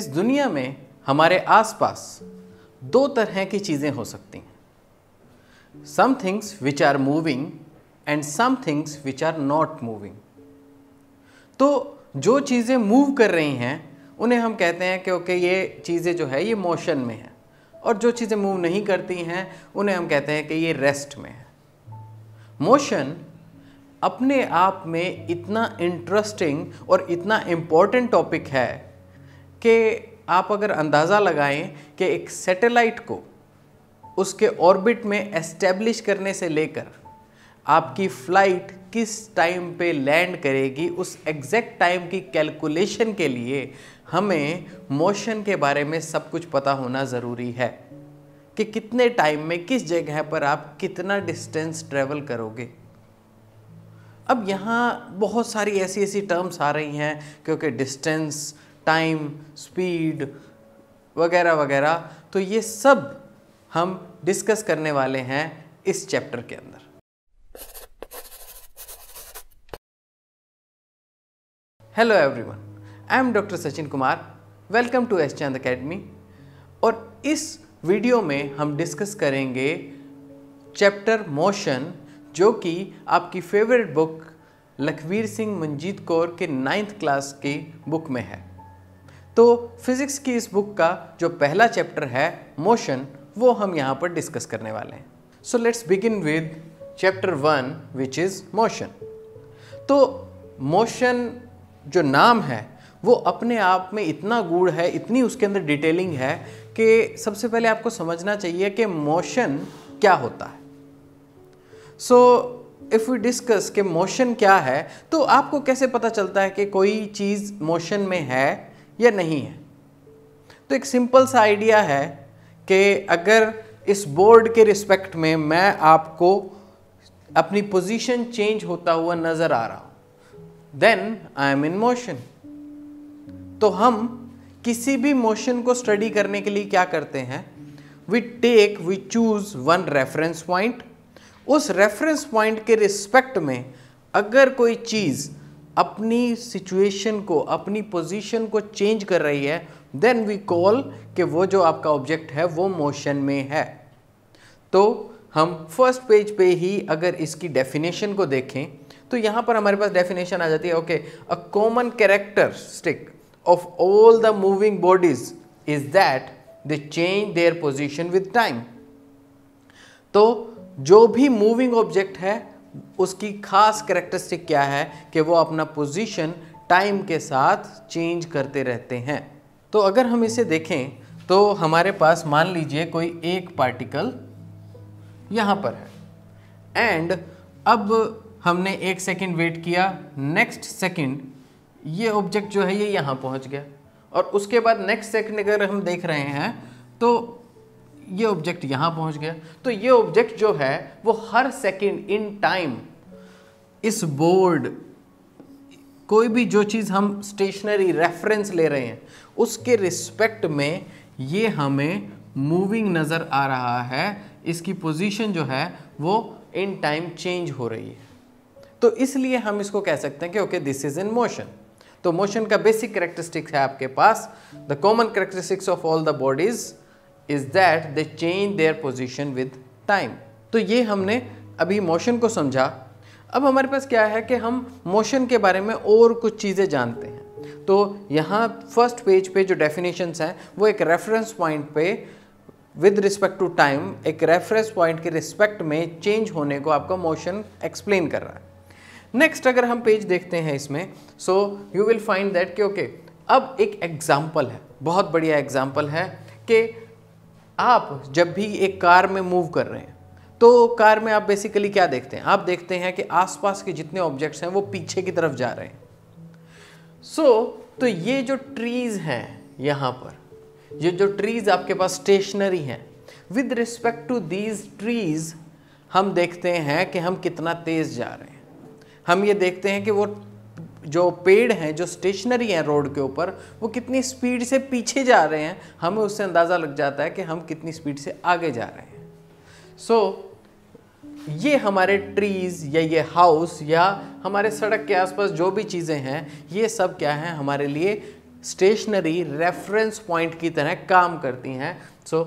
इस दुनिया में हमारे आसपास दो तरह की चीज़ें हो सकती हैं some things which are moving and some things which are not moving तो जो चीज़ें मूव कर रही हैं उन्हें हम कहते हैं कि ओके ये चीज़ें जो है ये मोशन में है और जो चीज़ें मूव नहीं करती हैं उन्हें हम कहते हैं कि ये रेस्ट में है मोशन अपने आप में इतना इंटरेस्टिंग और इतना इम्पॉर्टेंट टॉपिक है कि आप अगर अंदाज़ा लगाएं कि एक सैटेलाइट को उसके ऑर्बिट में एस्टेब्लिश करने से लेकर आपकी फ़्लाइट किस टाइम पे लैंड करेगी उस एग्जैक्ट टाइम की कैलकुलेशन के लिए हमें मोशन के बारे में सब कुछ पता होना ज़रूरी है कि कितने टाइम में किस जगह पर आप कितना डिस्टेंस ट्रेवल करोगे अब यहाँ बहुत सारी ऐसी ऐसी टर्म्स आ रही हैं क्योंकि डिस्टेंस टाइम स्पीड वगैरह वगैरह तो ये सब हम डिस्कस करने वाले हैं इस चैप्टर के अंदर hello everyone I am doctor Sachin Kumar welcome to S Chand Academy और इस वीडियो में हम डिस्कस करेंगे चैप्टर मोशन जो कि आपकी फेवरेट बुक लखवीर सिंह मंजीत कौर के नाइन्थ क्लास की बुक में है तो फिज़िक्स की इस बुक का जो पहला चैप्टर है मोशन वो हम यहाँ पर डिस्कस करने वाले हैं so let's begin with chapter one which is motion तो मोशन जो नाम है वो अपने आप में इतना गूढ़ है इतनी उसके अंदर डिटेलिंग है कि सबसे पहले आपको समझना चाहिए कि मोशन क्या होता है सो इफ़ यू डिस्कस कि मोशन क्या है तो आपको कैसे पता चलता है कि कोई चीज़ मोशन में है या नहीं है तो एक सिंपल सा आइडिया है कि अगर इस बोर्ड के रिस्पेक्ट में मैं आपको अपनी पोजीशन चेंज होता हुआ नज़र आ रहा हूं then I am in motion तो हम किसी भी मोशन को स्टडी करने के लिए क्या करते हैं we take we choose one reference point उस रेफरेंस पॉइंट के रिस्पेक्ट में अगर कोई चीज़ अपनी सिचुएशन को अपनी पोजीशन को चेंज कर रही है देन वी कॉल कि वो जो आपका ऑब्जेक्ट है वो मोशन में है तो हम फर्स्ट पेज पे ही अगर इसकी डेफिनेशन को देखें तो यहाँ पर हमारे पास डेफिनेशन आ जाती है okay a common characteristic of all the moving bodies is that they change their position with time तो जो भी मूविंग ऑब्जेक्ट है उसकी खास करेक्टरिस्टिक क्या है कि वो अपना पोजीशन टाइम के साथ चेंज करते रहते हैं तो अगर हम इसे देखें तो हमारे पास मान लीजिए कोई एक पार्टिकल यहाँ पर है एंड अब हमने एक सेकंड वेट किया नेक्स्ट सेकंड ये ऑब्जेक्ट जो है ये यहाँ पहुँच गया और उसके बाद नेक्स्ट सेकंड अगर हम देख रहे हैं तो ये ऑब्जेक्ट यहाँ पहुँच गया तो ये ऑब्जेक्ट जो है वो हर सेकेंड इन टाइम इस बोर्ड कोई भी जो चीज़ हम स्टेशनरी रेफरेंस ले रहे हैं उसके रिस्पेक्ट में ये हमें मूविंग नज़र आ रहा है इसकी पोजीशन जो है वो इन टाइम चेंज हो रही है तो इसलिए हम इसको कह सकते हैं कि okay this is in motion तो मोशन का बेसिक करेक्टरिस्टिक्स है आपके पास the common characteristics of all the bodies is that they change their position with time तो ये हमने अभी मोशन को समझा अब हमारे पास क्या है कि हम मोशन के बारे में और कुछ चीज़ें जानते हैं तो यहाँ फर्स्ट पेज पे जो डेफिनेशंस हैं वो एक रेफरेंस पॉइंट पे विद रिस्पेक्ट टू टाइम एक रेफरेंस पॉइंट के रिस्पेक्ट में चेंज होने को आपका मोशन एक्सप्लेन कर रहा है नेक्स्ट अगर हम पेज देखते हैं इसमें so you will find that कि ओके okay, अब एक एग्जाम्पल है बहुत बढ़िया एग्जाम्पल है कि आप जब भी एक कार में मूव कर रहे हैं तो कार में आप बेसिकली क्या देखते हैं आप देखते हैं कि आसपास के जितने ऑब्जेक्ट्स हैं वो पीछे की तरफ जा रहे हैं सो so, तो ये जो ट्रीज़ हैं यहाँ पर ये जो ट्रीज़ आपके पास स्टेशनरी हैं with respect to these trees हम देखते हैं कि हम कितना तेज़ जा रहे हैं हम ये देखते हैं कि वो जो पेड़ हैं जो स्टेशनरी हैं रोड के ऊपर वो कितनी स्पीड से पीछे जा रहे हैं हमें उससे अंदाज़ा लग जाता है कि हम कितनी स्पीड से आगे जा रहे हैं सो so, ये हमारे ट्रीज़ या ये हाउस या हमारे सड़क के आसपास जो भी चीज़ें हैं ये सब क्या हैं हमारे लिए स्टेशनरी रेफरेंस पॉइंट की तरह काम करती हैं सो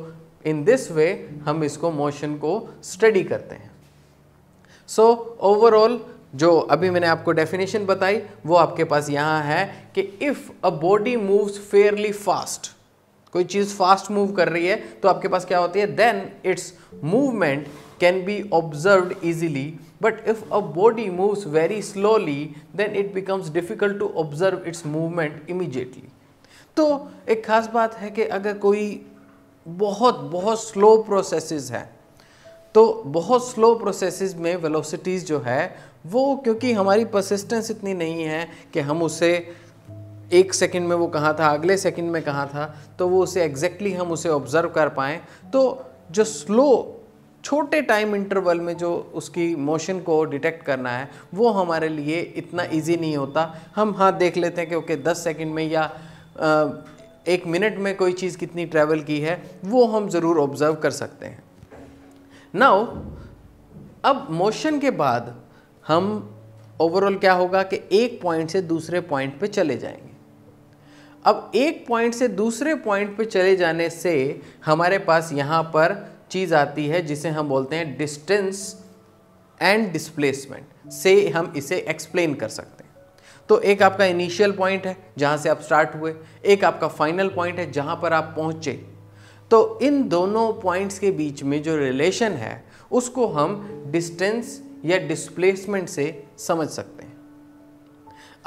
इन दिस वे हम इसको मोशन को स्टडी करते हैं सो ओवरऑल जो अभी मैंने आपको डेफिनेशन बताई वो आपके पास यहाँ है कि if a body moves fairly fast कोई चीज़ फास्ट मूव कर रही है तो आपके पास क्या होती है then its movement can be observe easily but if a body moves very slowly then it becomes difficult to observe its movement immediately तो एक ख़ास बात है कि अगर कोई बहुत बहुत स्लो प्रोसेसेस है तो बहुत स्लो प्रोसेसेस में वेलोसिटीज़ जो है वो क्योंकि हमारी परसिस्टेंस इतनी नहीं है कि हम उसे एक सेकंड में वो कहाँ था अगले सेकंड में कहाँ था तो वो उसे एग्जैक्टली exactly हम उसे ऑब्ज़र्व कर पाएँ तो जो स्लो छोटे टाइम इंटरवल में जो उसकी मोशन को डिटेक्ट करना है वो हमारे लिए इतना इजी नहीं होता हम हाँ देख लेते हैं कि ओके दस सेकंड में या आ, एक मिनट में कोई चीज़ कितनी ट्रैवल की है वो हम ज़रूर ऑब्ज़र्व कर सकते हैं नाउ अब मोशन के बाद हम ओवरऑल क्या होगा कि एक पॉइंट से दूसरे पॉइंट पे चले जाएंगे अब एक पॉइंट से दूसरे पॉइंट पे चले जाने से हमारे पास यहाँ पर चीज़ आती है जिसे हम बोलते हैं डिस्टेंस एंड डिस्प्लेसमेंट से हम इसे एक्सप्लेन कर सकते हैं तो एक आपका इनिशियल पॉइंट है जहाँ से आप स्टार्ट हुए एक आपका फाइनल पॉइंट है जहाँ पर आप पहुँचे तो इन दोनों पॉइंट्स के बीच में जो रिलेशन है उसको हम डिस्टेंस या डिस्प्लेसमेंट से समझ सकते हैं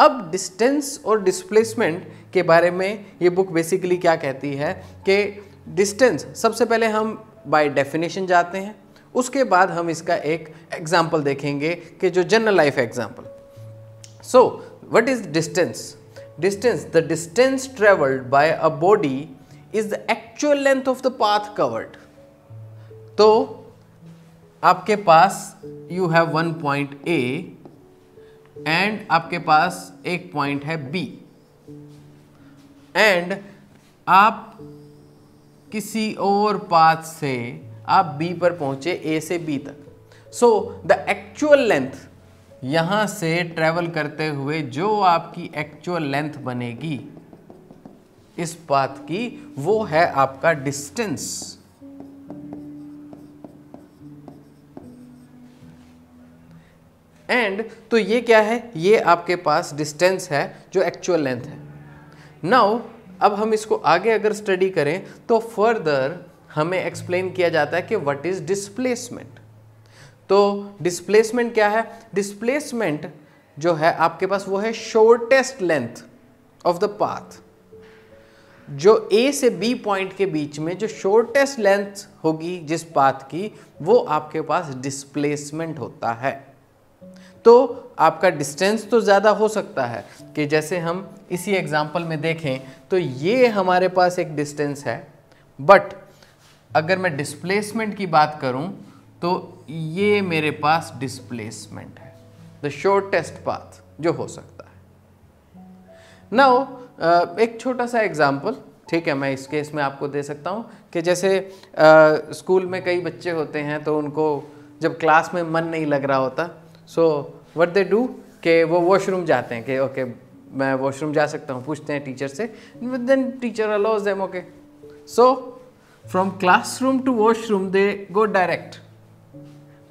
अब डिस्टेंस और डिस्प्लेसमेंट के बारे में ये बुक बेसिकली क्या कहती है कि डिस्टेंस सबसे पहले हम बाय डेफिनेशन जाते हैं उसके बाद हम इसका एक एग्जाम्पल देखेंगे कि जो general life example so what is distance distance the distance travelled by a body is the actual length of the path covered तो आपके पास you have one point A and आपके पास एक पॉइंट है बी एंड आप किसी और पाथ से आप बी पर पहुंचे ए से बी तक सो द एक्चुअल लेंथ यहां से ट्रेवल करते हुए जो आपकी एक्चुअल लेंथ बनेगी इस पाथ की वो है आपका डिस्टेंस एंड तो ये क्या है ये आपके पास डिस्टेंस है जो एक्चुअल लेंथ है नाउ अब हम इसको आगे अगर स्टडी करें तो फर्दर हमें एक्सप्लेन किया जाता है कि व्हाट इज़ डिस्प्लेसमेंट तो डिस्प्लेसमेंट क्या है डिस्प्लेसमेंट जो है आपके पास वो है shortest length of the path जो ए से बी पॉइंट के बीच में जो शॉर्टेस्ट लेंथ होगी जिस पाथ की वो आपके पास डिस्प्लेसमेंट होता है तो आपका डिस्टेंस तो ज़्यादा हो सकता है कि जैसे हम इसी एग्ज़ाम्पल में देखें तो ये हमारे पास एक डिस्टेंस है बट अगर मैं डिस्प्लेसमेंट की बात करूं तो ये मेरे पास डिस्प्लेसमेंट है द शॉर्टेस्ट पाथ जो हो सकता है नाउ एक छोटा सा एग्जाम्पल ठीक है मैं इस केस में आपको दे सकता हूँ कि जैसे स्कूल में कई बच्चे होते हैं तो उनको जब क्लास में मन नहीं लग रहा होता सो वट दे डू के वो वॉशरूम जाते हैं कि ओके मैं वॉशरूम जा सकता हूँ पूछते हैं टीचर से then teacher allows them okay so from classroom to washroom they go direct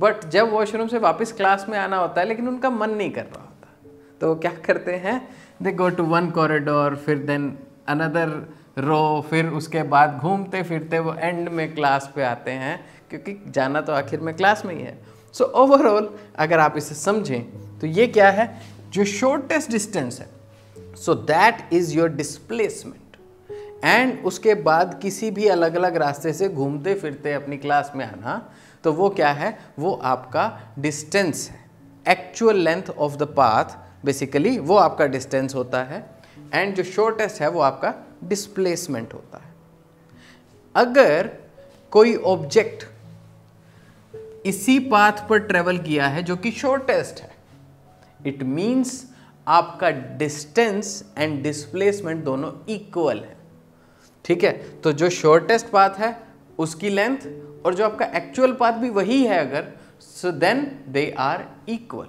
but जब वॉशरूम से वापस क्लास में आना होता है लेकिन उनका मन नहीं कर रहा होता तो क्या करते हैं they go to one corridor फिर देन अनदर रो फिर उसके बाद घूमते फिरते वो एंड में क्लास पे आते हैं क्योंकि जाना तो आखिर में क्लास में ही है सो so, ओवरऑल अगर आप इसे समझें तो ये क्या है जो शॉर्टेस्ट डिस्टेंस है so that is your displacement and उसके बाद किसी भी अलग अलग रास्ते से घूमते फिरते अपनी क्लास में आना तो वो क्या है वो आपका डिस्टेंस है actual length of the path basically वो आपका डिस्टेंस होता है एंड जो शॉर्टेस्ट है वो आपका डिस्प्लेसमेंट होता है अगर कोई ऑब्जेक्ट इसी पाथ पर ट्रेवल किया है जो कि शॉर्टेस्ट है इट मीन्स आपका डिस्टेंस एंड डिस्प्लेसमेंट दोनों इक्वल है ठीक है तो जो शॉर्टेस्ट पाथ है उसकी लेंथ और जो आपका एक्चुअल पाथ भी वही है अगर so then they are equal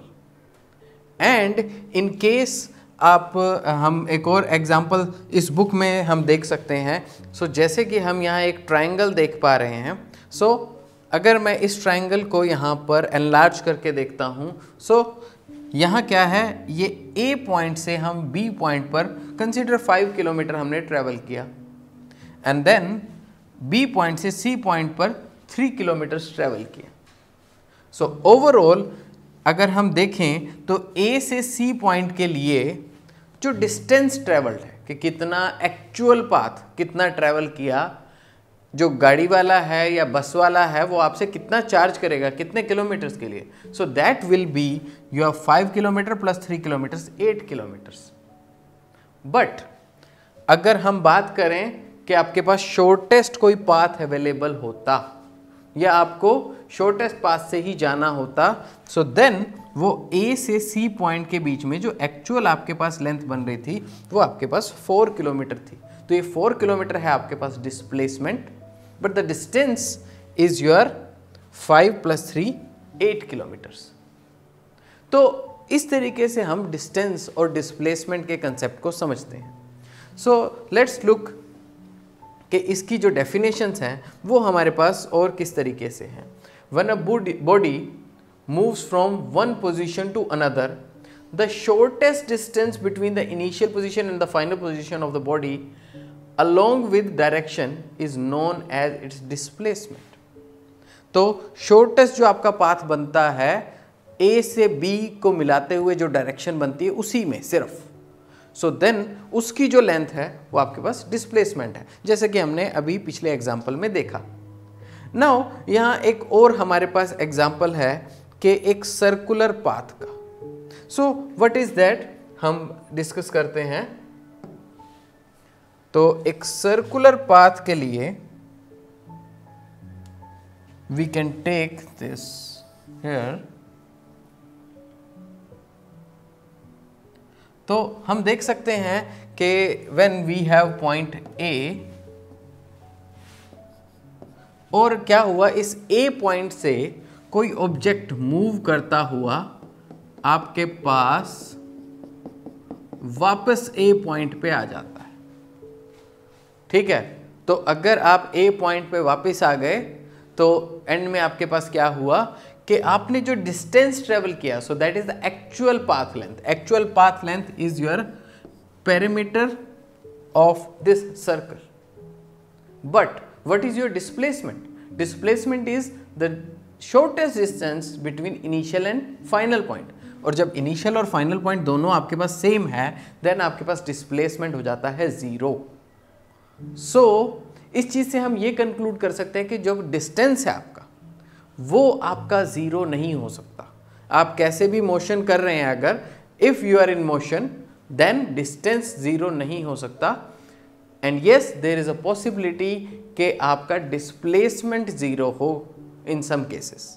and in case आप हम एक और एग्जाम्पल इस बुक में हम देख सकते हैं सो so, जैसे कि हम यहाँ एक ट्राइंगल देख पा रहे हैं सो so, अगर मैं इस ट्राइंगल को यहाँ पर एनलार्ज करके देखता हूँ सो यहाँ क्या है ये ए पॉइंट से हम बी पॉइंट पर कंसिडर फाइव किलोमीटर हमने ट्रैवल किया एंड देन बी पॉइंट से सी पॉइंट पर थ्री किलोमीटर्स ट्रैवल किया सो ओवरऑल अगर हम देखें तो ए से सी पॉइंट के लिए जो डिस्टेंस ट्रेवल्ड है कि कितना एक्चुअल पाथ कितना ट्रैवल किया जो गाड़ी वाला है या बस वाला है वो आपसे कितना चार्ज करेगा कितने किलोमीटर्स के लिए so that will be you have five kilometre plus three kilometres eight kilometres but अगर हम बात करें कि आपके पास शॉर्टेस्ट कोई पाथ अवेलेबल होता या आपको शॉर्टेस्ट पाथ से ही जाना होता सो so देन वो ए से सी पॉइंट के बीच में जो एक्चुअल आपके पास लेंथ बन रही थी वो आपके पास फोर किलोमीटर थी तो ये फोर किलोमीटर है आपके पास displacement but the distance is your 5 plus three eight kilometres तो इस तरीके से हम डिस्टेंस और डिस्प्लेसमेंट के कंसेप्ट को समझते हैं सो लेट्स लुक कि इसकी जो डेफिनेशंस हैं वो हमारे पास और किस तरीके से हैं one a body moves from one position to another, the shortest distance between the initial position and the final position of the body along with direction is known as its displacement तो shortest जो आपका path बनता है ए से B को मिलाते हुए जो डायरेक्शन बनती है उसी में सिर्फ सो so देन उसकी जो लेंथ है वो आपके पास डिस्प्लेसमेंट है जैसे कि हमने अभी पिछले एग्जाम्पल में देखा नाउ यहाँ एक और हमारे पास एग्जाम्पल है कि एक सर्कुलर पाथ का सो व्हाट इज़ दैट हम डिस्कस करते हैं तो एक सर्कुलर पाथ के लिए we can take this here तो हम देख सकते हैं कि when we have point A और क्या हुआ इस ए पॉइंट से कोई ऑब्जेक्ट मूव करता हुआ आपके पास वापस ए पॉइंट पे आ जाता ठीक है तो अगर आप ए पॉइंट पे वापस आ गए तो एंड में आपके पास क्या हुआ कि आपने जो डिस्टेंस ट्रेवल किया so that is the actual path length actual path length is your perimeter of this circle but what is your displacement displacement is the shortest distance between initial and final point और जब initial और final point दोनों आपके पास same है then आपके पास displacement हो जाता है ज़ीरो सो so, इस चीज़ से हम ये कंक्लूड कर सकते हैं कि जो डिस्टेंस है आपका वो आपका ज़ीरो नहीं हो सकता आप कैसे भी मोशन कर रहे हैं अगर if you are in motion then distance zero नहीं हो सकता and yes there is a possibility कि आपका डिस्प्लेसमेंट ज़ीरो हो इन सम केसेस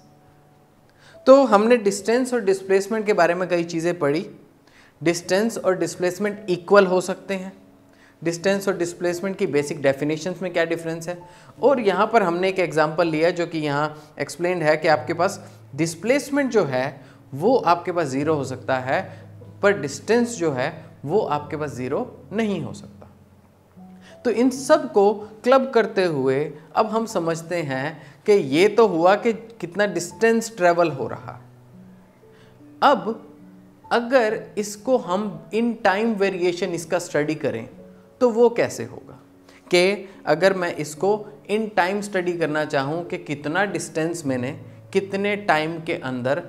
तो हमने डिस्टेंस और डिस्प्लेसमेंट के बारे में कई चीज़ें पढ़ी डिस्टेंस और डिस्प्लेसमेंट इक्वल हो सकते हैं डिस्टेंस और डिस्प्लेसमेंट की बेसिक डेफिनेशन में क्या डिफरेंस है और यहाँ पर हमने एक एग्जाम्पल लिया जो कि यहाँ एक्सप्लेन है कि आपके पास डिस्प्लेसमेंट जो है वो आपके पास ज़ीरो हो सकता है पर डिस्टेंस जो है वो आपके पास ज़ीरो नहीं हो सकता तो इन सब को क्लब करते हुए अब हम समझते हैं कि ये तो हुआ कि कितना डिस्टेंस ट्रेवल हो रहा अब अगर इसको हम इन टाइम वेरिएशन इसका स्टडी करें तो वो कैसे होगा कि अगर मैं इसको इन टाइम स्टडी करना चाहूँ कि कितना डिस्टेंस मैंने कितने टाइम के अंदर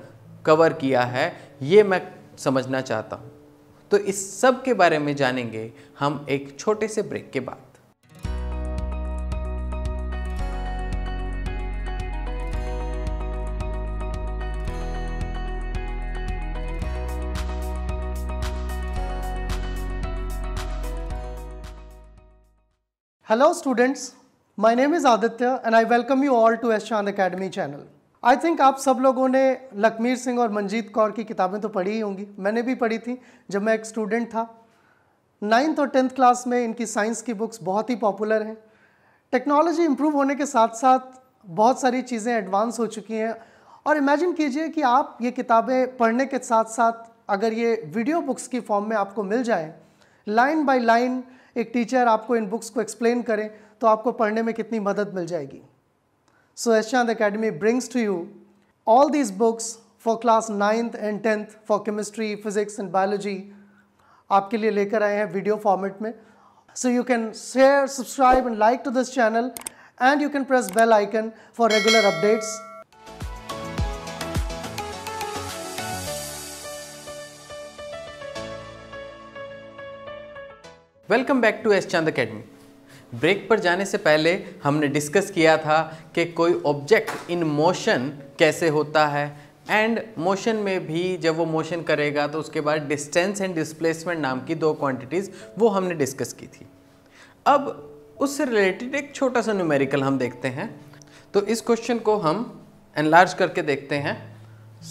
कवर किया है ये मैं समझना चाहता हूँ तो इस सब के बारे में जानेंगे हम एक छोटे से ब्रेक के बाद Hello students, my name is Aditya and I welcome you all to Shan Academy channel. I think आप सब लोगों ने लखमीर सिंह और मंजीत कौर की किताबें तो पढ़ी ही होंगी मैंने भी पढ़ी थी जब मैं एक स्टूडेंट था नाइन्थ और टेंथ क्लास में इनकी साइंस की बुक्स बहुत ही पॉपुलर हैं टेक्नोलॉजी इम्प्रूव होने के साथ साथ बहुत सारी चीज़ें एडवांस हो चुकी हैं और इमेजिन कीजिए कि आप ये किताबें पढ़ने के साथ साथ अगर ये वीडियो बुक्स की फॉर्म में आपको मिल जाए लाइन बाई लाइन एक टीचर आपको इन बुक्स को एक्सप्लेन करें तो आपको पढ़ने में कितनी मदद मिल जाएगी so Chand Academy brings to you all these books for class ninth and tenth for chemistry physics and biology आपके लिए लेकर आए हैं वीडियो फॉर्मेट में so you can share subscribe and like to this channel and you can press bell icon for regular updates welcome back to S Chand Academy break पर जाने से पहले हमने डिस्कस किया था कि कोई ऑब्जेक्ट इन मोशन कैसे होता है एंड मोशन में भी जब वो मोशन करेगा तो उसके बाद डिस्टेंस एंड डिस्प्लेसमेंट नाम की दो क्वांटिटीज़ वो हमने डिस्कस की थी अब उससे रिलेटेड एक छोटा सा न्यूमेरिकल हम देखते हैं तो इस क्वेश्चन को हम एनलार्ज करके देखते हैं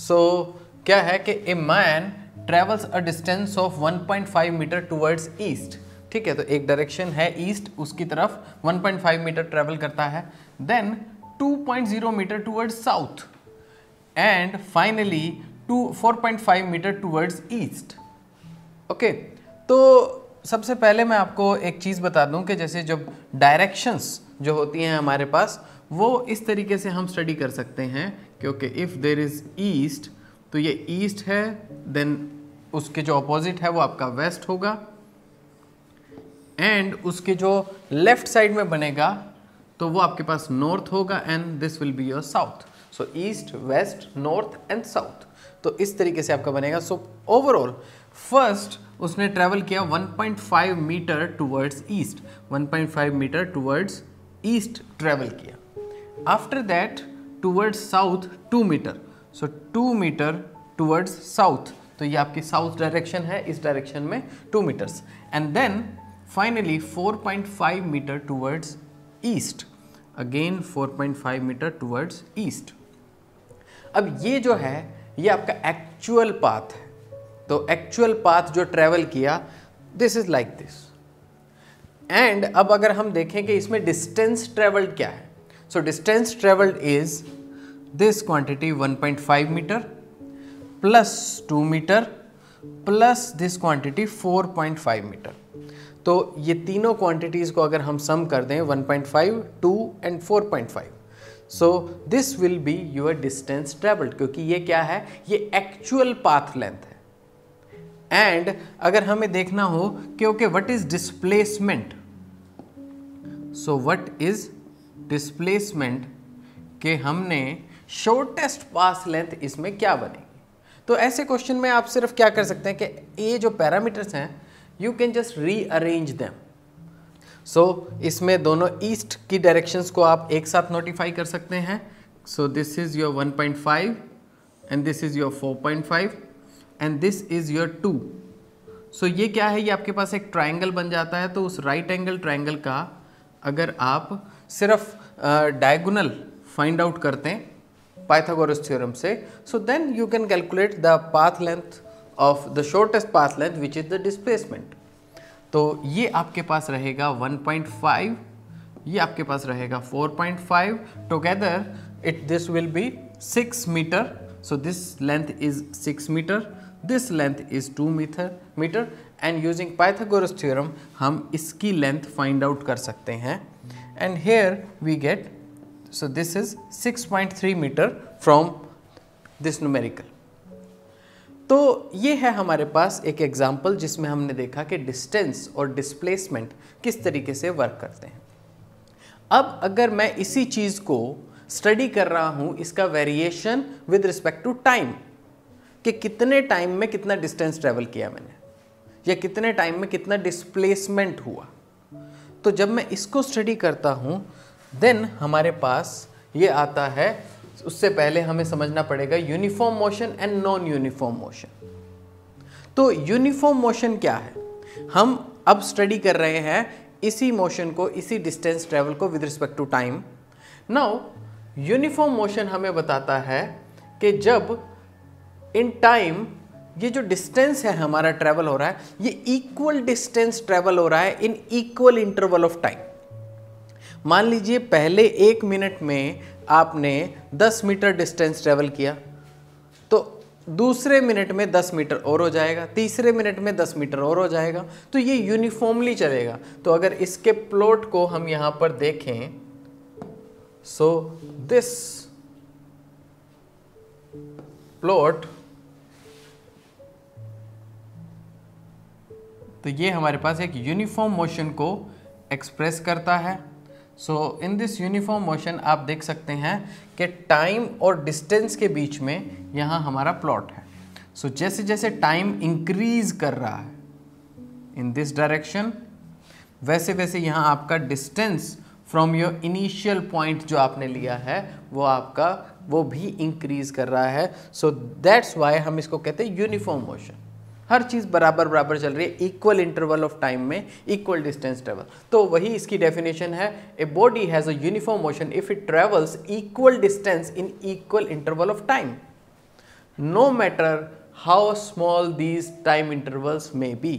सो so, क्या है कि a man travels a distance of 1.5 metre towards east ठीक है तो एक डायरेक्शन है ईस्ट उसकी तरफ 1.5 मीटर ट्रेवल करता है then 2.0 metre towards south and finally to 4.5 metre towards east okay तो सबसे पहले मैं आपको एक चीज़ बता दूं कि जैसे जब डायरेक्शंस जो होती हैं हमारे पास वो इस तरीके से हम स्टडी कर सकते हैं क्योंकि इफ़ देर इज़ ईस्ट तो ये ईस्ट है देन उसके जो अपोजिट है वो आपका वेस्ट होगा एंड उसके जो लेफ्ट साइड में बनेगा तो वो आपके पास नॉर्थ होगा and this will be your south so east west north and south तो इस तरीके से आपका बनेगा सो ओवरऑल फर्स्ट उसने ट्रैवल किया 1.5 metre towards east 1.5 metre towards east travel किया after that towards south 2 meter so 2 meter towards south तो ये आपकी साउथ डायरेक्शन है इस डायरेक्शन में 2 meters and then Finally, 4.5 meter towards east. Again 4.5 meter towards east. अब ये जो है ये आपका एक्चुअल पाथ है तो एक्चुअल पाथ जो ट्रेवल किया this is like this and अब अगर हम देखें कि इसमें डिस्टेंस ट्रेवल्ड क्या है so distance travelled is this quantity 1.5 meter plus 2 meter plus this quantity 4.5 meter तो ये तीनों क्वांटिटीज़ को अगर हम सम कर दें 1.5, 2 and 4.5 so this will be your distance travelled क्योंकि ये क्या है ये एक्चुअल पाथ लेंथ है एंड अगर हमें देखना हो कि okay what is displacement so what is displacement के हमने शॉर्टेस्ट पास लेंथ इसमें क्या बनेगी तो ऐसे क्वेश्चन में आप सिर्फ क्या कर सकते हैं कि ये जो पैरामीटर्स हैं you can just rearrange them so इसमें दोनों ईस्ट की डायरेक्शंस को आप एक साथ नोटिफाई कर सकते हैं so this is your 1.5 and this is your 4.5 and this is your two so ये क्या है ये आपके पास एक ट्राइंगल बन जाता है तो उस राइट एंगल ट्राइंगल का अगर आप सिर्फ डायगोनल फाइंड आउट करते हैं पाइथागोरस थ्योरम से so then you can calculate the path length of the shortest path length which is the displacement तो ये आपके पास रहेगा 1.5 ये आपके पास रहेगा 4.5 together it this will be six meter so this length is six meter this length is two meter meter and using Pythagoras theorem हम इसकी लेंथ फाइंड आउट कर सकते हैं and here we get is six point 6.3 meter from this numerical तो ये है हमारे पास एक एग्जाम्पल जिसमें हमने देखा कि डिस्टेंस और डिस्प्लेसमेंट किस तरीके से वर्क करते हैं अब अगर मैं इसी चीज़ को स्टडी कर रहा हूँ इसका variation with respect to time कि कितने टाइम में कितना डिस्टेंस ट्रेवल किया मैंने या कितने टाइम में कितना डिस्प्लेसमेंट हुआ तो जब मैं इसको स्टडी करता हूँ देन हमारे पास ये आता है उससे पहले हमें समझना पड़ेगा uniform motion and non uniform motion तो यूनिफॉर्म मोशन क्या है हम अब स्टडी कर रहे हैं इसी मोशन को इसी डिस्टेंस ट्रेवल को with respect to time now uniform motion हमें बताता है कि जब इन टाइम ये जो डिस्टेंस है हमारा ट्रेवल हो रहा है ये इक्वल डिस्टेंस ट्रैवल हो रहा है in equal interval of time मान लीजिए पहले एक मिनट में आपने 10 मीटर डिस्टेंस ट्रेवल किया तो दूसरे मिनट में 10 मीटर और हो जाएगा तीसरे मिनट में 10 मीटर और हो जाएगा तो ये यूनिफॉर्मली चलेगा तो अगर इसके प्लॉट को हम यहाँ पर देखें सो दिस प्लॉट तो ये हमारे पास एक यूनिफॉर्म मोशन को एक्सप्रेस करता है so in this uniform motion आप देख सकते हैं कि टाइम और डिस्टेंस के बीच में यहाँ हमारा प्लॉट है सो so, जैसे जैसे टाइम इंक्रीज कर रहा है इन दिस डायरेक्शन वैसे वैसे यहाँ आपका distance from your initial point जो आपने लिया है वो आपका वो भी इंक्रीज कर रहा है सो दैट्स वाई हम इसको कहते हैं यूनिफॉर्म मोशन हर चीज़ बराबर बराबर चल रही है इक्वल इंटरवल ऑफ टाइम में इक्वल डिस्टेंस ट्रेवल तो वही इसकी डेफिनेशन है a body has a uniform motion if it travels equal distance in equal interval of time no matter how small these time intervals may be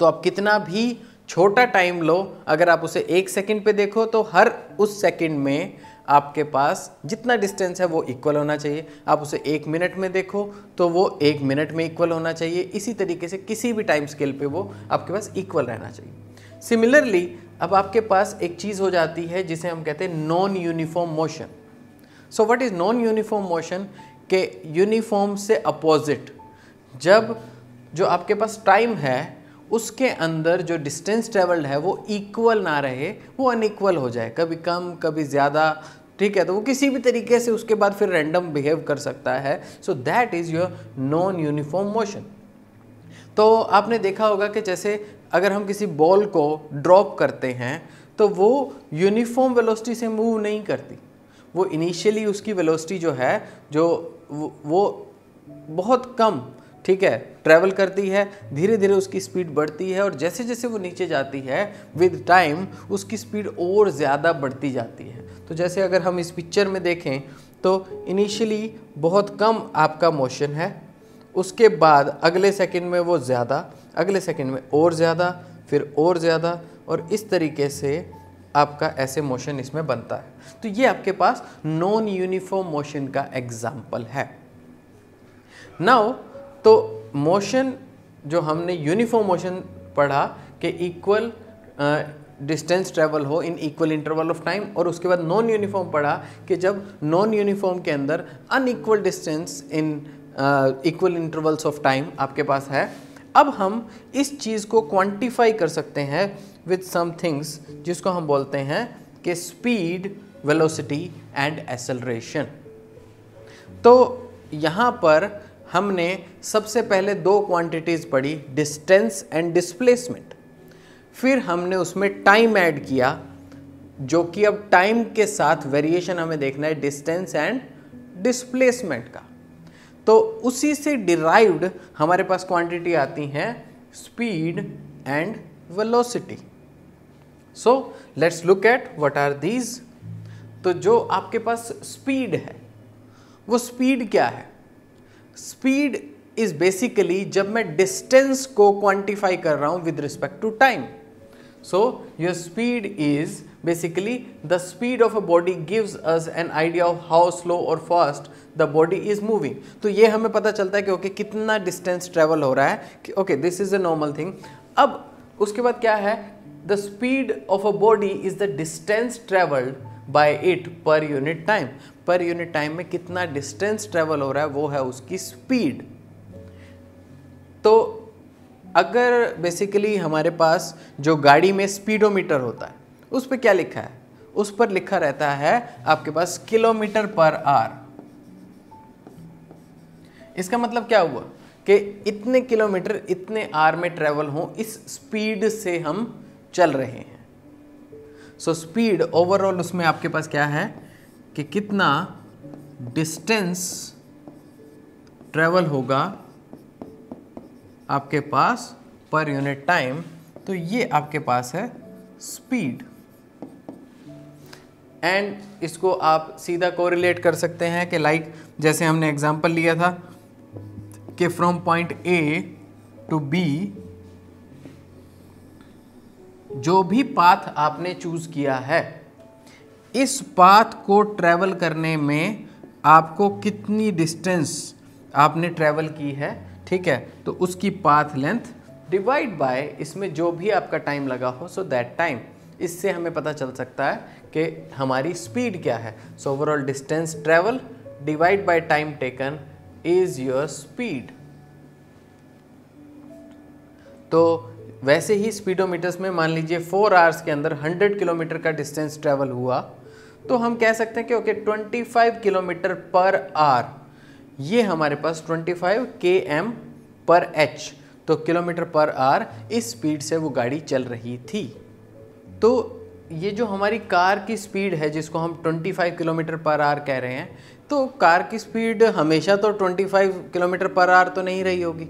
तो आप कितना भी छोटा टाइम लो अगर आप उसे एक सेकंड पे देखो तो हर उस सेकंड में आपके पास जितना डिस्टेंस है वो इक्वल होना चाहिए आप उसे एक मिनट में देखो तो वो एक मिनट में इक्वल होना चाहिए इसी तरीके से किसी भी टाइम स्केल पे वो आपके पास इक्वल रहना चाहिए सिमिलरली अब आपके पास एक चीज़ हो जाती है जिसे हम कहते हैं non uniform motion so what is non uniform motion के यूनिफॉर्म से अपोजिट जब जो आपके पास टाइम है उसके अंदर जो डिस्टेंस ट्रेवल्ड है वो इक्वल ना रहे वो अनइक्वल हो जाए कभी कम कभी ज़्यादा ठीक है तो वो किसी भी तरीके से उसके बाद फिर रैंडम बिहेव कर सकता है so that is your non uniform motion तो आपने देखा होगा कि जैसे अगर हम किसी बॉल को ड्रॉप करते हैं तो वो यूनिफॉर्म वेलोसिटी से मूव नहीं करती वो इनिशियली उसकी वेलोसिटी जो है जो वो बहुत कम ठीक है ट्रैवल करती है धीरे धीरे उसकी स्पीड बढ़ती है और जैसे जैसे वो नीचे जाती है विद टाइम उसकी स्पीड और ज़्यादा बढ़ती जाती है तो जैसे अगर हम इस पिक्चर में देखें तो इनिशियली बहुत कम आपका मोशन है उसके बाद अगले सेकंड में वो ज़्यादा अगले सेकंड में और ज़्यादा फिर और ज़्यादा और इस तरीके से आपका ऐसे मोशन इसमें बनता है तो ये आपके पास नॉन यूनिफॉर्म मोशन का एग्जाम्पल है नाउ तो मोशन जो हमने यूनिफॉर्म मोशन पढ़ा कि इक्वल डिस्टेंस ट्रेवल हो in equal interval of time और उसके बाद नॉन यूनिफॉर्म पढ़ा कि जब नॉन यूनिफॉर्म के अंदर unequal distance in equal intervals of time आपके पास है अब हम इस चीज़ को क्वांटिफाई कर सकते हैं विथ सम थिंग्स जिसको हम बोलते हैं कि स्पीड वेलोसिटी एंड एसलरेशन तो यहाँ पर हमने सबसे पहले दो क्वांटिटीज़ पढ़ी डिस्टेंस एंड डिस्प्लेसमेंट फिर हमने उसमें टाइम ऐड किया जो कि अब टाइम के साथ वेरिएशन हमें देखना है डिस्टेंस एंड डिस्प्लेसमेंट का तो उसी से डिराइव्ड हमारे पास क्वांटिटी आती हैं speed and velocity so let's look at what are these तो जो आपके पास स्पीड है वो स्पीड क्या है स्पीड इज बेसिकली जब मैं डिस्टेंस को क्वांटिफाई कर रहा हूँ with respect to time so your speed is basically the speed of a body gives us an idea of how slow or fast the body is moving तो ये हमें पता चलता है कि ओके okay, कितना डिस्टेंस ट्रेवल हो रहा है कि okay this is a normal thing अब उसके बाद क्या है the speed of a body is the distance travelled by it पर unit time per unit time में कितना डिस्टेंस ट्रेवल हो रहा है वो है उसकी स्पीड तो अगर बेसिकली हमारे पास जो गाड़ी में स्पीडोमीटर होता है उस पर क्या लिखा है उस पर लिखा रहता है आपके पास किलोमीटर पर आर इसका मतलब क्या हुआ कि इतने किलोमीटर इतने आर में ट्रेवल हो इस स्पीड से हम चल रहे हैं सो स्पीड ओवरऑल उसमें आपके पास क्या है कि कितना डिस्टेंस ट्रेवल होगा आपके पास पर यूनिट टाइम तो ये आपके पास है स्पीड एंड इसको आप सीधा कोरिलेट कर सकते हैं कि लाइक like, जैसे हमने एग्जांपल लिया था कि from point A to B जो भी पाथ आपने चूज़ किया है इस पाथ को ट्रैवल करने में आपको कितनी डिस्टेंस आपने ट्रैवल की है ठीक है तो उसकी पाथ लेंथ डिवाइड बाय इसमें जो भी आपका टाइम लगा हो सो दैट टाइम इससे हमें पता चल सकता है कि हमारी स्पीड क्या है so overall distance travel divide by time taken is your speed तो वैसे ही स्पीडोमीटर्स में मान लीजिए फोर आवर्स के अंदर हंड्रेड किलोमीटर का डिस्टेंस ट्रेवल हुआ तो हम कह सकते हैं कि okay twenty five kilometer per hour ये हमारे पास twenty five K M per H तो किलोमीटर पर आर इस स्पीड से वो गाड़ी चल रही थी तो ये जो हमारी कार की स्पीड है जिसको हम 25 किलोमीटर पर आर कह रहे हैं तो कार की स्पीड हमेशा तो 25 किलोमीटर पर आर तो नहीं रही होगी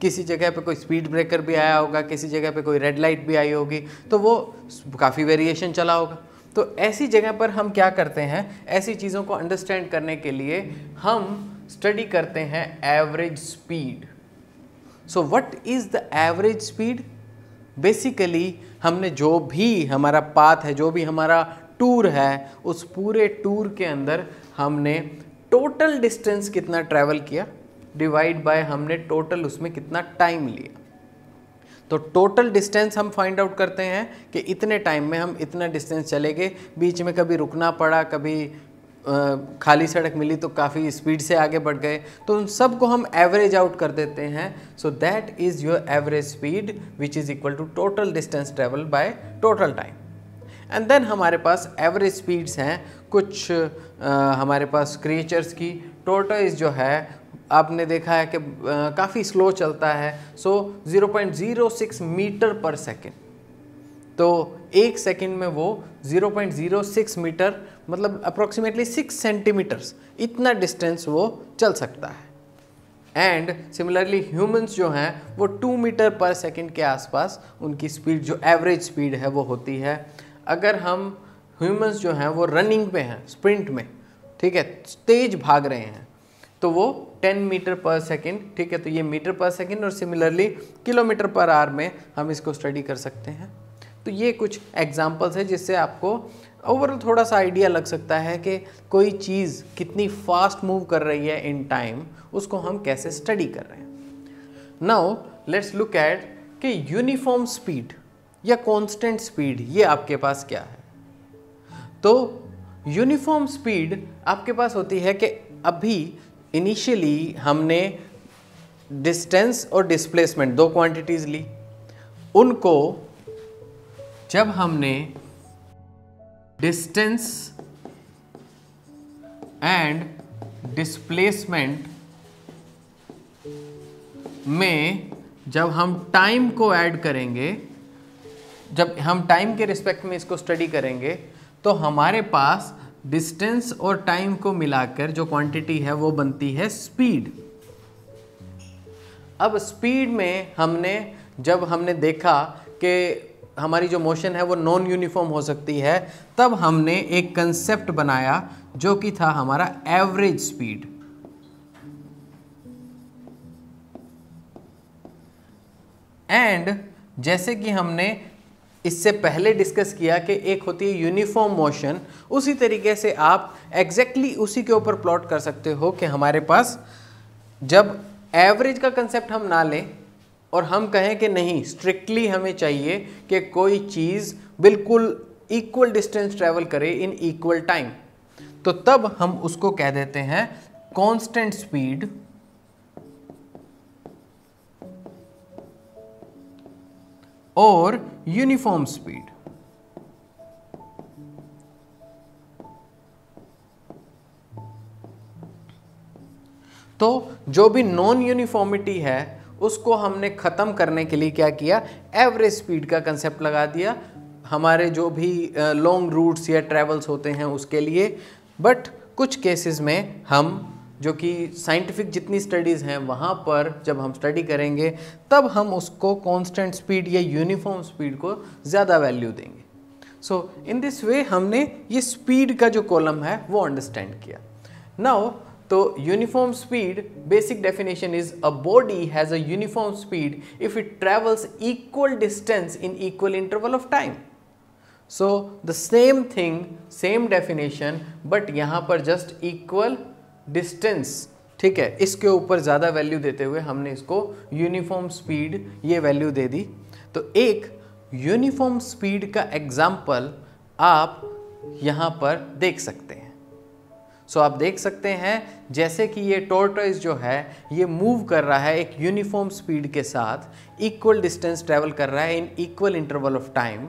किसी जगह पे कोई स्पीड ब्रेकर भी आया होगा किसी जगह पे कोई रेड लाइट भी आई होगी तो वो काफ़ी वेरिएशन चला होगा तो ऐसी जगह पर हम क्या करते हैं ऐसी चीज़ों को अंडरस्टैंड करने के लिए हम स्टडी करते हैं average speed so what is the average speed basically हमने जो भी हमारा पाथ है जो भी हमारा टूर है उस पूरे टूर के अंदर हमने टोटल डिस्टेंस कितना ट्रैवल किया डिवाइड बाय हमने टोटल उसमें कितना टाइम लिया तो टोटल डिस्टेंस हम फाइंड आउट करते हैं कि इतने टाइम में हम इतना डिस्टेंस चले गए बीच में कभी रुकना पड़ा कभी खाली सड़क मिली तो काफ़ी स्पीड से आगे बढ़ गए तो उन सब को हम एवरेज आउट कर देते हैं so that is your average speed which is equal to total distance travel by total time and then हमारे पास एवरेज स्पीड्स हैं कुछ आ, हमारे पास क्रिएचर्स की टोटल जो है आपने देखा है कि काफ़ी स्लो चलता है सो 0.06 मीटर पर सेकेंड तो एक सेकेंड में वो 0.06 मीटर मतलब अप्रोक्सीमेटली सिक्स सेंटीमीटर्स इतना डिस्टेंस वो चल सकता है एंड सिमिलरली ह्यूमंस जो हैं वो टू मीटर पर सेकेंड के आसपास उनकी स्पीड जो एवरेज स्पीड है वो होती है अगर हम ह्यूमंस जो हैं वो रनिंग पे हैं स्प्रिंट में ठीक है तेज भाग रहे हैं तो वो 10 मीटर पर सेकेंड ठीक है तो ये मीटर पर सेकेंड और सिमिलरली किलोमीटर पर आर में हम इसको स्टडी कर सकते हैं तो ये कुछ एग्जाम्पल्स है जिससे आपको ओवरऑल थोड़ा सा आइडिया लग सकता है कि कोई चीज़ कितनी फास्ट मूव कर रही है इन टाइम उसको हम कैसे स्टडी कर रहे हैं नाउ लेट्स लुक एट कि यूनिफॉर्म स्पीड या कांस्टेंट स्पीड ये आपके पास क्या है तो यूनिफॉर्म स्पीड आपके पास होती है कि अभी इनिशियली हमने डिस्टेंस और डिस्प्लेसमेंट दो क्वांटिटीज़ ली उनको जब हमने डिस्टेंस एंड डिस्प्लेसमेंट में जब हम टाइम को ऐड करेंगे जब हम टाइम के रिस्पेक्ट में इसको स्टडी करेंगे तो हमारे पास डिस्टेंस और टाइम को मिलाकर जो क्वांटिटी है वो बनती है स्पीड अब स्पीड में हमने जब हमने देखा कि हमारी जो मोशन है वो नॉन यूनिफॉर्म हो सकती है तब हमने एक कंसेप्ट बनाया जो कि था हमारा एवरेज स्पीड एंड जैसे कि हमने इससे पहले डिस्कस किया कि एक होती है यूनिफॉर्म मोशन उसी तरीके से आप एग्जैक्टली exactly उसी के ऊपर प्लॉट कर सकते हो कि हमारे पास जब एवरेज का कंसेप्ट हम ना लें और हम कहें कि नहीं स्ट्रिक्टली हमें चाहिए कि कोई चीज़ बिल्कुल इक्वल डिस्टेंस ट्रेवल करे इन इक्वल टाइम तो तब हम उसको कह देते हैं कॉन्स्टेंट स्पीड और यूनिफॉर्म स्पीड तो जो भी नॉन यूनिफॉर्मिटी है उसको हमने ख़त्म करने के लिए क्या किया एवरेज स्पीड का कंसेप्ट लगा दिया हमारे जो भी लॉन्ग रूट्स या ट्रेवल्स होते हैं उसके लिए बट कुछ केसेस में हम जो कि साइंटिफिक जितनी स्टडीज़ हैं वहाँ पर जब हम स्टडी करेंगे तब हम उसको कांस्टेंट स्पीड या यूनिफॉर्म स्पीड को ज़्यादा वैल्यू देंगे सो इन दिस वे हमने ये स्पीड का जो कॉलम है वो अंडरस्टैंड किया नाउ तो uniform speed basic definition is a body has a uniform speed if it travels equal distance in equal interval of time so the same thing same definition but यहाँ पर just equal distance ठीक है इसके ऊपर ज़्यादा value देते हुए हमने इसको यूनिफॉर्म स्पीड ये वैल्यू दे दी तो एक यूनिफॉर्म स्पीड का एग्जाम्पल आप यहाँ पर देख सकते हैं सो so, आप देख सकते हैं जैसे कि ये टोर्टाइज जो है ये मूव कर रहा है एक यूनिफॉर्म स्पीड के साथ इक्वल डिस्टेंस ट्रेवल कर रहा है in equal interval of time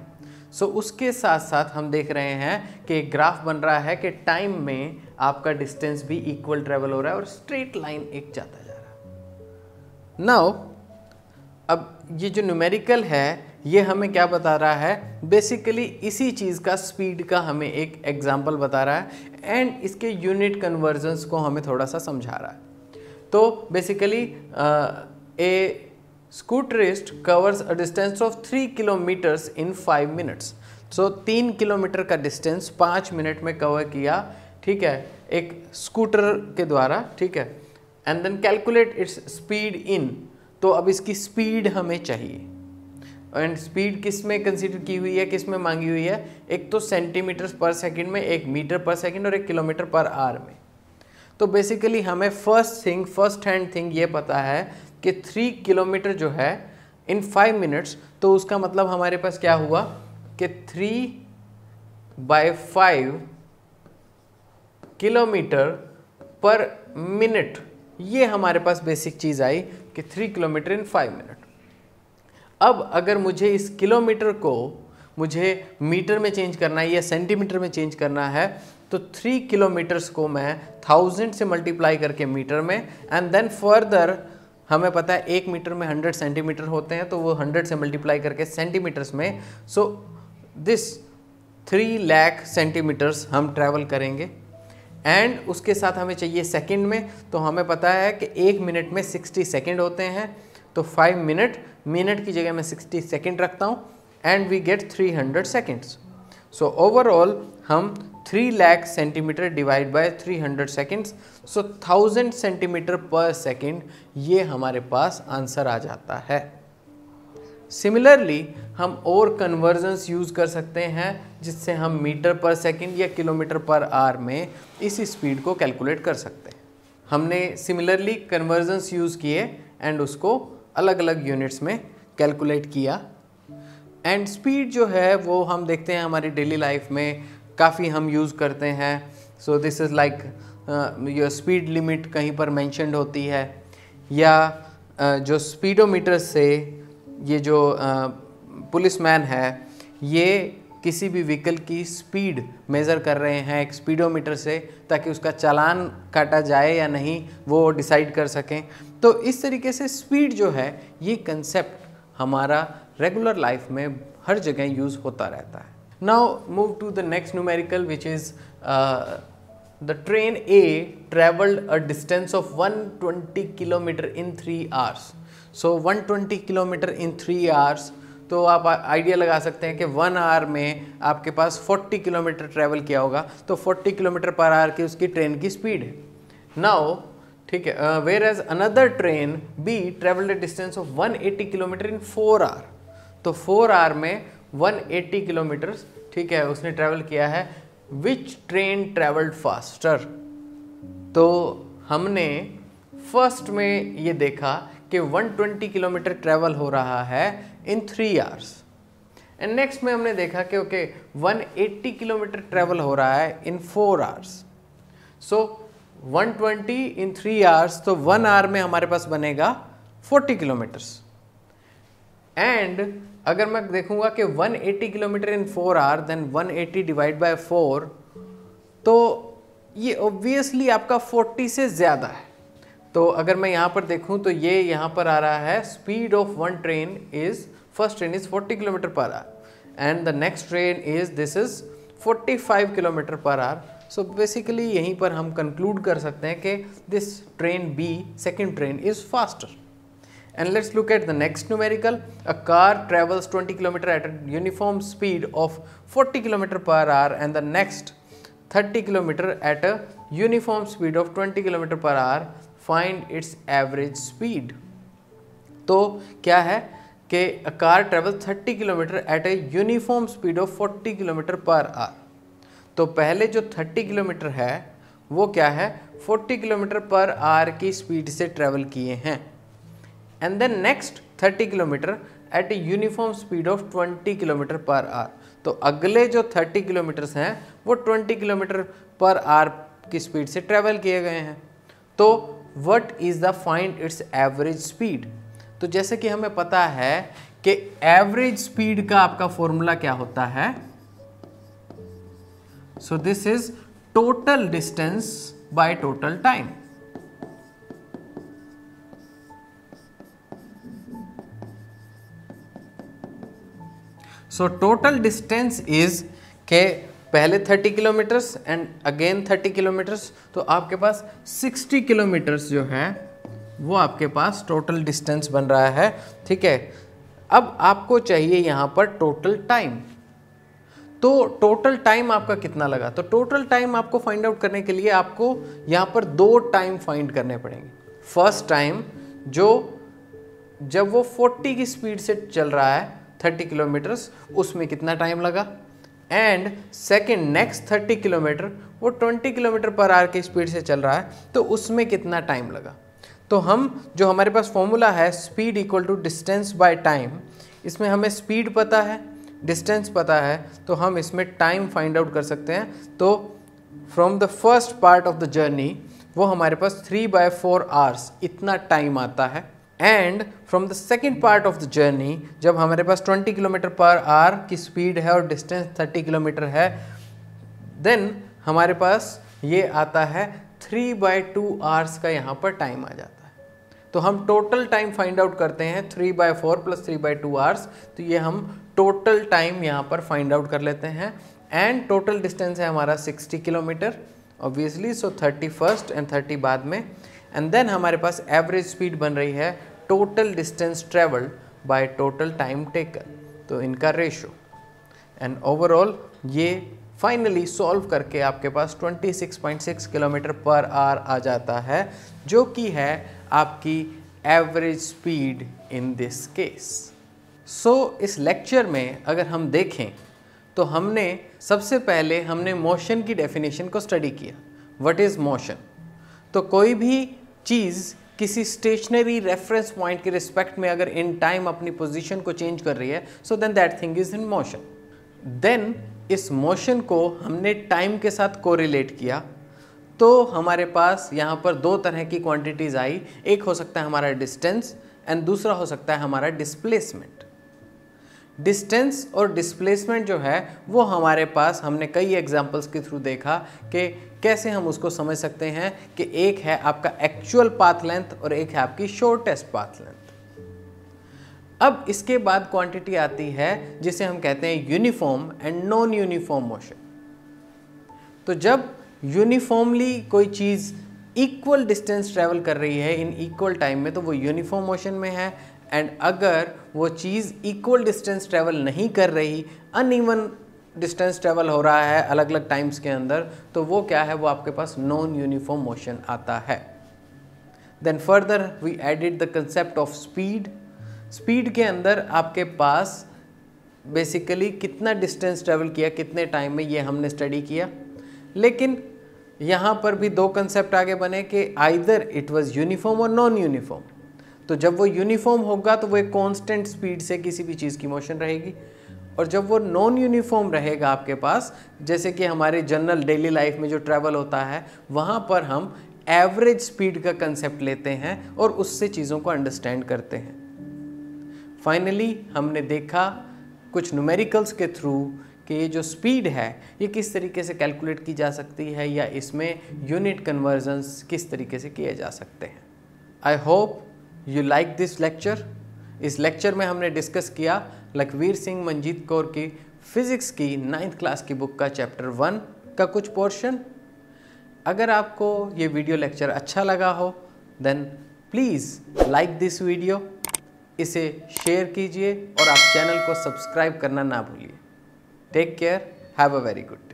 so उसके साथ साथ हम देख रहे हैं कि ग्राफ बन रहा है कि टाइम में आपका डिस्टेंस भी इक्वल ट्रेवल हो रहा है और स्ट्रेट लाइन एक जाता जा रहा है नाउ अब ये जो न्यूमेरिकल है ये हमें क्या बता रहा है बेसिकली इसी चीज़ का स्पीड का हमें एक एग्जाम्पल बता रहा है एंड इसके यूनिट कन्वर्जन्स को हमें थोड़ा सा समझा रहा है तो basically a scooterist covers a distance of three kilometers in five minutes so तीन किलोमीटर का डिस्टेंस पाँच मिनट में कवर किया ठीक है एक स्कूटर के द्वारा ठीक है and then calculate its speed in तो अब इसकी स्पीड हमें चाहिए एंड स्पीड किस में कंसिडर की हुई है किस में मांगी हुई है एक तो सेंटीमीटर पर सेकेंड में एक मीटर पर सेकेंड और एक किलोमीटर पर आर में तो बेसिकली हमें first thing first hand thing ये पता है कि थ्री किलोमीटर जो है इन फाइव मिनट्स तो उसका मतलब हमारे पास क्या हुआ कि three by five kilometer per minute ये हमारे पास बेसिक चीज़ आई कि three kilometer in five minute अब अगर मुझे इस किलोमीटर को मुझे मीटर में चेंज करना है या सेंटीमीटर में चेंज करना है तो थ्री किलोमीटर्स को मैं थाउजेंड से मल्टीप्लाई करके मीटर में एंड देन फर्दर हमें पता है एक मीटर में हंड्रेड सेंटीमीटर होते हैं तो वो हंड्रेड से मल्टीप्लाई करके सेंटीमीटर्स में so this three lakh centimeters हम ट्रैवल करेंगे एंड उसके साथ हमें चाहिए सेकंड में तो हमें पता है कि एक मिनट में सिक्सटी सेकेंड होते हैं तो फाइव मिनट मिनट की जगह मैं सिक्सटी सेकेंड रखता हूँ and we get three hundred seconds so overall हम three lakh centimeter divide by three hundred seconds so thousand centimeter per second ये हमारे पास आंसर आ जाता है सिमिलरली हम और कन्वर्जन्स यूज़ कर सकते हैं जिससे हम मीटर पर सेकंड या किलोमीटर पर आर में इस स्पीड को कैलकुलेट कर सकते हैं हमने सिमिलरली कन्वर्जन्स यूज़ किए एंड उसको अलग अलग यूनिट्स में कैलकुलेट किया एंड स्पीड जो है वो हम देखते हैं हमारी डेली लाइफ में काफ़ी हम यूज़ करते हैं so this is like your speed limit कहीं पर मैंशनड होती है या uh, जो स्पीडोमीटर से ये जो uh, पुलिसमैन है ये किसी भी व्हीकल की स्पीड मेज़र कर रहे हैं एक स्पीडोमीटर से ताकि उसका चालान काटा जाए या नहीं वो डिसाइड कर सकें तो इस तरीके से स्पीड जो है ये कंसेप्ट हमारा रेगुलर लाइफ में हर जगह यूज़ होता रहता है now move to the next numerical which is the train A travelled a distance of 120 kilometer in three hours so 120 kilometer in three hours तो आप आइडिया लगा सकते हैं कि वन आवर में आपके पास 40 किलोमीटर ट्रैवल किया होगा तो 40 किलोमीटर पर आवर की उसकी ट्रेन की स्पीड है नाउ ठीक है whereas another train B travel the distance of 180 kilometer in four hour तो फोर आवर में 180 किलोमीटर ठीक है उसने ट्रैवल किया है विच ट्रेन ट्रेवल्ड फास्टर तो हमने फर्स्ट में ये देखा कि 120 किलोमीटर ट्रैवल हो रहा है in three hours and next में हमने देखा कि ओके okay, 180 किलोमीटर ट्रेवल हो रहा है in four hours so 120 in three hours तो वन आवर में हमारे पास बनेगा 40 किलोमीटर्स एंड अगर मैं देखूंगा कि 180 kilometer in four hour then 180 divide by four तो ये ऑब्वियसली आपका 40 से ज़्यादा है तो अगर मैं यहाँ पर देखूँ तो ये यहाँ पर आ रहा है speed of one train is first train is 40 km per hour and the next train is this is 45 km per hour so so basically यहीं पर हम कंक्लूड कर सकते हैं कि this train B second train is faster and let's look at the next numerical a car travels 20 kilometer at a uniform speed of 40 kilometer per hour and the next 30 kilometer at a uniform speed of 20 kilometer per hour find its average speed तो क्या है कि a car travel 30 kilometer at a uniform speed of 40 kilometer per hour तो पहले जो 30 kilometre है वो क्या है 40 किलोमीटर पर आर की स्पीड से ट्रेवल किए हैं and then next 30 kilometer at a uniform speed of 20 kilometer per hour तो अगले जो 30 किलोमीटर हैं वो 20 किलोमीटर पर आर की स्पीड से ट्रेवल किए गए हैं तो what is the find its average speed तो जैसे कि हमें पता है कि एवरेज स्पीड का आपका फॉर्मूला क्या होता है so this is total distance by total time so total distance is के पहले 30 किलोमीटर्स एंड अगेन 30 किलोमीटर्स तो आपके पास 60 किलोमीटर्स जो है वो आपके पास टोटल डिस्टेंस बन रहा है ठीक है अब आपको चाहिए यहाँ पर टोटल टाइम तो टोटल टाइम आपका कितना लगा तो टोटल टाइम आपको फाइंड आउट करने के लिए आपको यहाँ पर दो टाइम फाइंड करने पड़ेंगे फर्स्ट टाइम जो जब वो 40 की स्पीड से चल रहा है 30 किलोमीटर्स उसमें कितना टाइम लगा एंड सेकेंड नेक्स्ट 30 किलोमीटर वो 20 किलोमीटर पर आर की स्पीड से चल रहा है तो उसमें कितना टाइम लगा तो हम जो हमारे पास फॉर्मूला है speed equal to distance by time इसमें हमें स्पीड पता है डिस्टेंस पता है तो हम इसमें टाइम फाइंड आउट कर सकते हैं तो from the first part of the journey वो हमारे पास थ्री बाय फोर आवर्स इतना टाइम आता है and from the second part of the journey जब हमारे पास ट्वेंटी किलोमीटर पर आर की स्पीड है और डिस्टेंस थर्टी किलोमीटर है देन हमारे पास ये आता है थ्री बाय टू आवर्स का यहाँ पर टाइम आ जाता है तो हम टोटल टाइम फाइंड आउट करते हैं three by four plus three by two hours तो ये हम टोटल टाइम यहाँ पर फाइंड आउट कर लेते हैं एंड टोटल डिस्टेंस है हमारा sixty kilometre obviously so thirty first and thirty बाद में एंड देन हमारे पास एवरेज स्पीड बन रही है total distance travelled by total time taken तो इनका रेशो एंड ओवरऑल ये फाइनली सॉल्व करके आपके पास 26.6 किलोमीटर पर आर आ जाता है जो कि है आपकी average speed in this case so इस लेक्चर में अगर हम देखें तो हमने सबसे पहले हमने मोशन की डेफिनेशन को स्टडी किया व्हाट इज़ मोशन तो कोई भी चीज़ किसी स्टेशनरी रेफरेंस पॉइंट के रिस्पेक्ट में अगर इन टाइम अपनी पोजीशन को चेंज कर रही है so then that thing is in motion then इस मोशन को हमने टाइम के साथ कोरिलेट किया तो हमारे पास यहाँ पर दो तरह की क्वांटिटीज़ आई एक हो सकता है हमारा डिस्टेंस एंड दूसरा हो सकता है हमारा डिस्प्लेसमेंट डिस्टेंस और डिस्प्लेसमेंट जो है वो हमारे पास हमने कई एग्जाम्पल्स के थ्रू देखा कि कैसे हम उसको समझ सकते हैं कि एक है आपका एक्चुअल पाथ लेंथ और एक है आपकी शॉर्टेस्ट पाथ लेंथ अब इसके बाद क्वांटिटी आती है जिसे हम कहते हैं uniform and non uniform motion तो जब यूनिफॉर्मली कोई चीज़ इक्वल डिस्टेंस ट्रैवल कर रही है इन इक्वल टाइम में तो वो यूनिफॉर्म मोशन में है एंड अगर वो चीज़ इक्वल डिस्टेंस ट्रैवल नहीं कर रही अनइवन डिस्टेंस ट्रैवल हो रहा है अलग अलग टाइम्स के अंदर तो वो क्या है वो आपके पास नॉन यूनिफॉर्म मोशन आता है then further we added the concept of speed speed के अंदर आपके पास बेसिकली कितना डिस्टेंस ट्रैवल किया कितने टाइम में ये हमने स्टडी किया लेकिन यहाँ पर भी दो कंसेप्ट आगे बने कि आइदर इट वॉज़ यूनिफॉर्म और नॉन यूनिफॉर्म तो जब वो यूनिफॉर्म होगा तो वो एक कॉन्स्टेंट स्पीड से किसी भी चीज़ की मोशन रहेगी और जब वो नॉन यूनिफॉर्म रहेगा आपके पास जैसे कि हमारे जनरल डेली लाइफ में जो ट्रैवल होता है वहाँ पर हम एवरेज स्पीड का कंसेप्ट लेते हैं और उससे चीज़ों को अंडरस्टैंड करते हैं फाइनली हमने देखा कुछ न्यूमेरिकल्स के थ्रू कि ये जो स्पीड है ये किस तरीके से कैलकुलेट की जा सकती है या इसमें यूनिट कन्वर्जन्स किस तरीके से किए जा सकते हैं I hope you like this lecture इस लेक्चर में हमने डिस्कस किया लखवीर सिंह मंजीत कौर की फिज़िक्स की नाइन्थ क्लास की बुक का चैप्टर वन का कुछ पोर्शन अगर आपको ये वीडियो लेक्चर अच्छा लगा हो then please like this video इसे शेयर कीजिए और आप चैनल को सब्सक्राइब करना ना भूलिए Take care. Have a very good day.